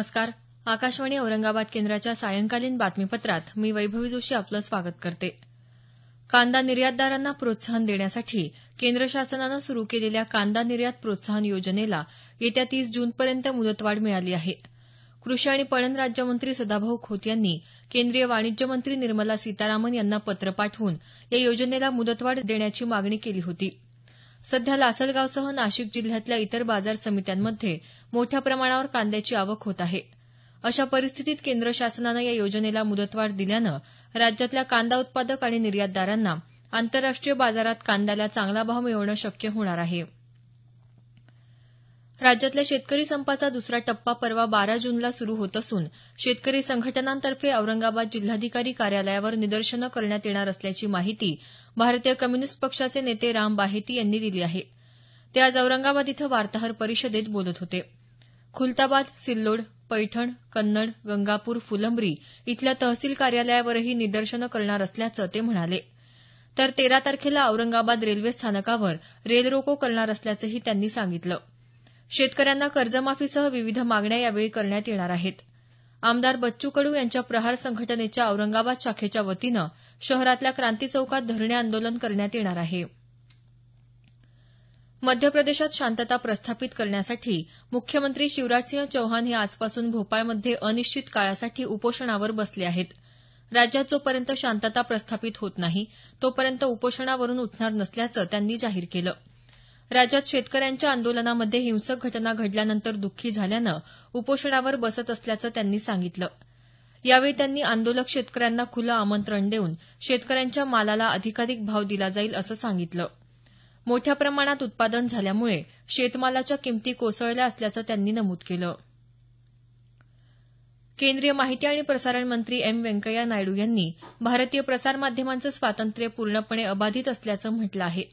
नमस्कार आकाशवाणी औरंगाबाद केंद्राच्या सायंकालीन बातमीपत्रात मी वैभवी जोशी आपलं स्वागत करते कांदा निर्यातदारांना प्रोत्साहन देण्यासाठी केंद्र शासनानं सुरु केलेल्या कांदा निर्यात प्रोत्साहन योजनेला येत्या तीस जूनपर्यंत मुदतवाढ मिळाली आहे कृषी आणि पणन राज्यमंत्री सदाभाऊ खोत यांनी केंद्रीय वाणिज्य मंत्री निर्मला सीतारामन यांना पत्र पाठवून या योजनेला मुदतवाढ देण्याची मागणी केली होती सध्या लासलगावसह नाशिक जिल्ह्यातल्या इतर बाजार समित्यांमध्ये मोठ्या प्रमाणावर कांद्याची आवक होत आहे अशा परिस्थितीत केंद्र शासनानं या योजनेला मुदतवाढ दिल्यानं राज्यातल्या कांदा उत्पादक आणि निर्यातदारांना आंतरराष्ट्रीय बाजारात कांद्याला चांगला भाव मिळवणं शक्य होणार आहे राज्यातल्या शेतकरी संपाचा दुसरा टप्पा परवा बारा जूनला सुरू होत असून शेतकरी संघटनांतर्फे औरंगाबाद जिल्हाधिकारी कार्यालयावर निदर्शनं करण्यात येणार असल्याची माहिती भारतीय कम्युनिस्ट पक्षाचे नेते राम बाहेती यांनी दिली आहे ते आज औरंगाबाद इथं वार्ताहर परिषदेत बोलत होते खुलताबाद सिल्लोड पैठण कन्नड गंगापूर फुलंब्री इथल्या तहसील कार्यालयावरही निदर्शनं करणार असल्याचं ते म्हणाले तर तेरा तारखेला औरंगाबाद रेल्वे स्थानकावर रेल रोको करणार असल्याचंही त्यांनी सांगितलं शेतकऱ्यांना कर्जमाफीसह विविध मागण्या यावेळी करण्यात येणार आहेत आमदार बच्चू कडू यांच्या प्रहार संघटनेच्या औरंगाबाद शाखेच्या वतीनं शहरातल्या क्रांती चौकात धरणे आंदोलन करण्यात येणार आहे मध्य प्रदेशात शांतता प्रस्थापित करण्यासाठी मुख्यमंत्री शिवराजसिंह चौहान हे आजपासून भोपाळमध्ये अनिश्चित काळासाठी उपोषणावर बसले आहेत राज्यात जोपर्यंत शांतता प्रस्थापित होत नाही तोपर्यंत उपोषणावरून उठणार नसल्याचं त्यांनी जाहीर केलं राज्यात शेतकऱ्यांच्या आंदोलनामध्ये हिंसक घटना घडल्यानंतर दुःखी झाल्यानं उपोषणावर बसत असल्याचं त्यांनी सांगितलं यावेळी त्यांनी आंदोलक शेतकऱ्यांना खुलं आमंत्रण देऊन शेतकऱ्यांच्या मालाला अधिकाधिक भाव दिला जाईल असं सांगितलं मोठ्या प्रमाणात उत्पादन झाल्यामुळे शेतमालाच्या किमती कोसळल्या असल्याचं त्यांनी नमूद केलं केंद्रीय माहिती आणि प्रसारण मंत्री एम व्यंकय्या नायडू यांनी भारतीय प्रसारमाध्यमांचं स्वातंत्र्य पूर्णपणे अबाधित असल्याचं म्हटलं आहे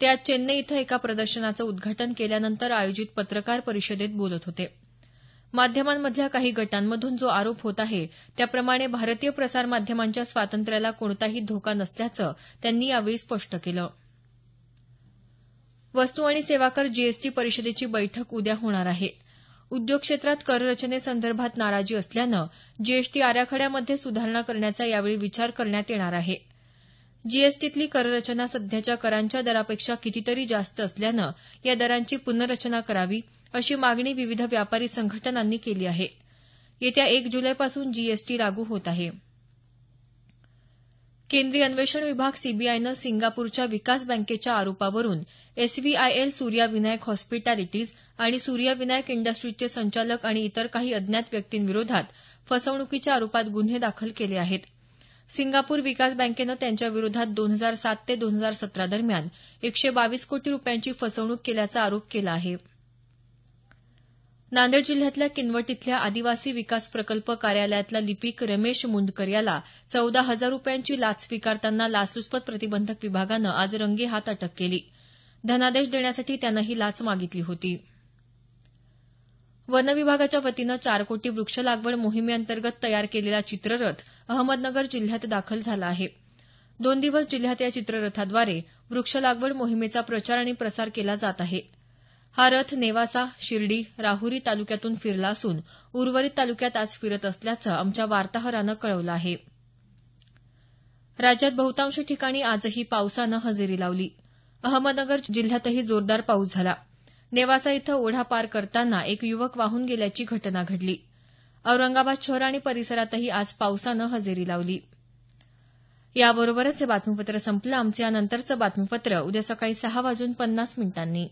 ते आज चेन्नई इथं एका प्रदर्शनाचं उद्घाटन केल्यानंतर आयोजित पत्रकार परिषदेत बोलत होते माध्यमांमधल्या काही गटांमधून जो आरोप होत आहे त्याप्रमाणे भारतीय प्रसारमाध्यमांच्या स्वातंत्र्याला कोणताही धोका नसल्याचं त्यांनी यावेळी स्पष्ट केलं वस्तू आणि सेवा कर जीएसटी परिषदेची बैठक उद्या होणार आहे उद्योग क्षेत्रात कररचनेसंदर्भात नाराजी असल्यानं जीएसटी आराखड्यामध्ये सुधारणा करण्याचा यावेळी विचार करण्यात येणार आहे जीएसटीतली कररचना सध्याच्या करांच्या दरापेक्षा कितीतरी जास्त असल्यानं या दरांची पुनर्रचना करावी अशी मागणी विविध व्यापारी संघटनांनी केली आहे येत्या एक जुलैपासून जीएसटी लागू होत आहे केंद्रीय अन्वेषण विभाग सीबीआयनं सिंगापूरच्या विकास बँकेच्या आरोपावरून एसव्हीआयएल सूर्या विनायक हॉस्पिटॅलिटीज आणि सूर्या विनायक इंडस्ट्रीजचे संचालक आणि इतर काही अज्ञात व्यक्तींविरोधात फसवणुकीच्या आरोपात गुन्हे दाखल केले आहेत सिंगापूर विकास बँकेनं त्यांच्याविरोधात दोन हजार सात ते दोन हजार सतरा दरम्यान एकशे बावीस कोटी रुपयांची फसवणूक केल्याचा आरोप केला आहे नांदेड जिल्ह्यातल्या किनवट इथल्या आदिवासी विकास प्रकल्प कार्यालयातला लिपिक रमेश मुंडकर याला चौदा हजार रुपयांची लाच स्वीकारताना लाचलुचपत प्रतिबंधक विभागानं आज हात अटक केली धनादेश देण्यासाठी त्यानं ही लाच मागितली होती वन विभागाच्या वतीनं चार कोटी वृक्ष लागवड मोहिमेअंतर्गत तयार केलेला चित्ररथ अहमदनगर जिल्ह्यात दाखल झाला आहे दोन दिवस जिल्ह्यात या चित्ररथाद्वारे वृक्ष लागवड मोहिमेचा प्रचार आणि प्रसार केला जात आहे हा रथ नेवासा शिर्डी राहुरी तालुक्यातून फिरला असून उर्वरित तालुक्यात आज फिरत असल्याचं आमच्या वार्ताहरानं कळवलं आहे राज्यात बहुतांश ठिकाणी आजही पावसानं हजेरी लावली अहमदनगर जिल्ह्यातही जोरदार पाऊस झाला नेवासा इथं ओढा पार करताना एक युवक वाहून गेल्याची घटना घडली औरंगाबाद शहर आणि परिसरातही आज पावसानं हजेरी लावली याबरोबरच हे बातमीपत्र संपलं आमचं यानंतरचं बातमीपत्र उद्या सकाळी सहा वाजून पन्नास मिनिटांनी